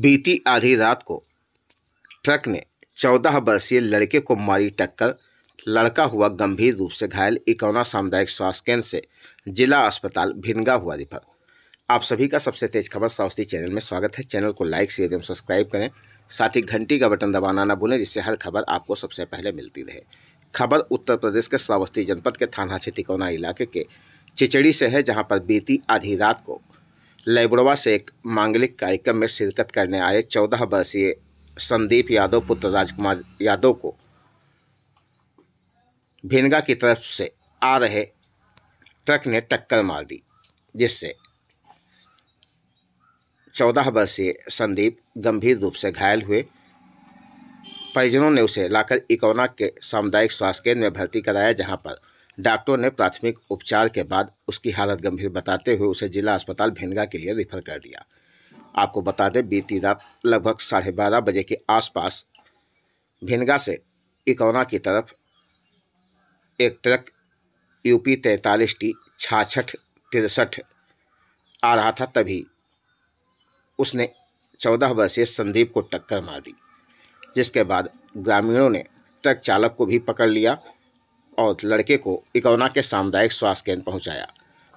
बीती आधी रात को ट्रक ने चौदह वर्षीय लड़के को मारी टक्कर लड़का हुआ गंभीर रूप से घायल इकौना सामुदायिक स्वास्थ्य केंद्र से जिला अस्पताल भिनगा हुआ रिफर आप सभी का सबसे तेज खबर सावस्ती चैनल में स्वागत है चैनल को लाइक शेयर एवं सब्सक्राइब करें साथ ही घंटी का बटन दबाना ना भूलें जिससे हर खबर आपको सबसे पहले मिलती रहे खबर उत्तर प्रदेश के श्रावस्ती जनपद के थाना तिकोना इलाके के चिचड़ी से है जहाँ पर बीती आधी रात को लेबड़वा से एक मांगलिक कार्यक्रम में शिरकत करने आए चौदह वर्षीय संदीप यादव पुत्र राजकुमार यादव को भिनगा की तरफ से आ रहे ट्रक ने टक्कर मार दी जिससे चौदह वर्षीय संदीप गंभीर रूप से घायल हुए परिजनों ने उसे लाकर इकोना के सामुदायिक स्वास्थ्य केंद्र में भर्ती कराया जहां पर डॉक्टरों ने प्राथमिक उपचार के बाद उसकी हालत गंभीर बताते हुए उसे जिला अस्पताल भेनगा के लिए रेफर कर दिया आपको बता दें बीती रात लगभग साढ़े बारह बजे के आसपास भेनगा से इकौना की तरफ एक ट्रक यूपी तैंतालीस टी छाछठ तिरसठ आ रहा था तभी उसने चौदह वर्षीय संदीप को टक्कर मार दी जिसके बाद ग्रामीणों ने ट्रक चालक को भी पकड़ लिया और लड़के को इकौना के सामुदायिक स्वास्थ्य केंद्र पहुंचाया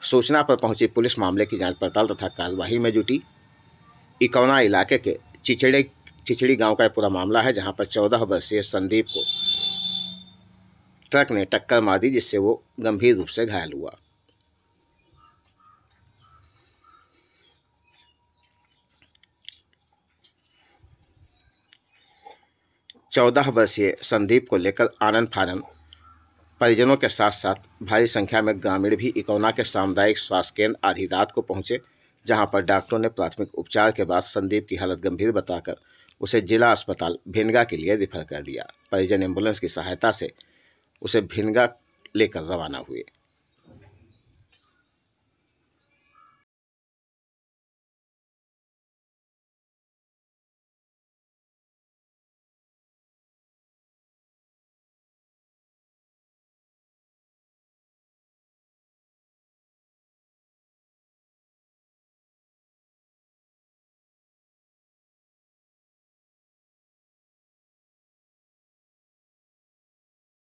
सूचना पर पहुंची पुलिस मामले की जांच पड़ताल तथा कार्यवाही में जुटी इकौना इलाके के चिचड़े चिचड़ी गांव का पूरा मामला है जहां पर चौदह वर्षीय संदीप को ट्रक ने टक्कर मार दी जिससे वो गंभीर रूप से घायल हुआ चौदह वर्षीय संदीप को लेकर आनंद फानंद परिजनों के साथ साथ भारी संख्या में ग्रामीण भी इकौना के सामुदायिक स्वास्थ्य केंद्र आधी रात को पहुंचे जहां पर डॉक्टरों ने प्राथमिक उपचार के बाद संदीप की हालत गंभीर बताकर उसे जिला अस्पताल भिनगा के लिए रिफर कर दिया परिजन एम्बुलेंस की सहायता से उसे भिनगा लेकर रवाना हुए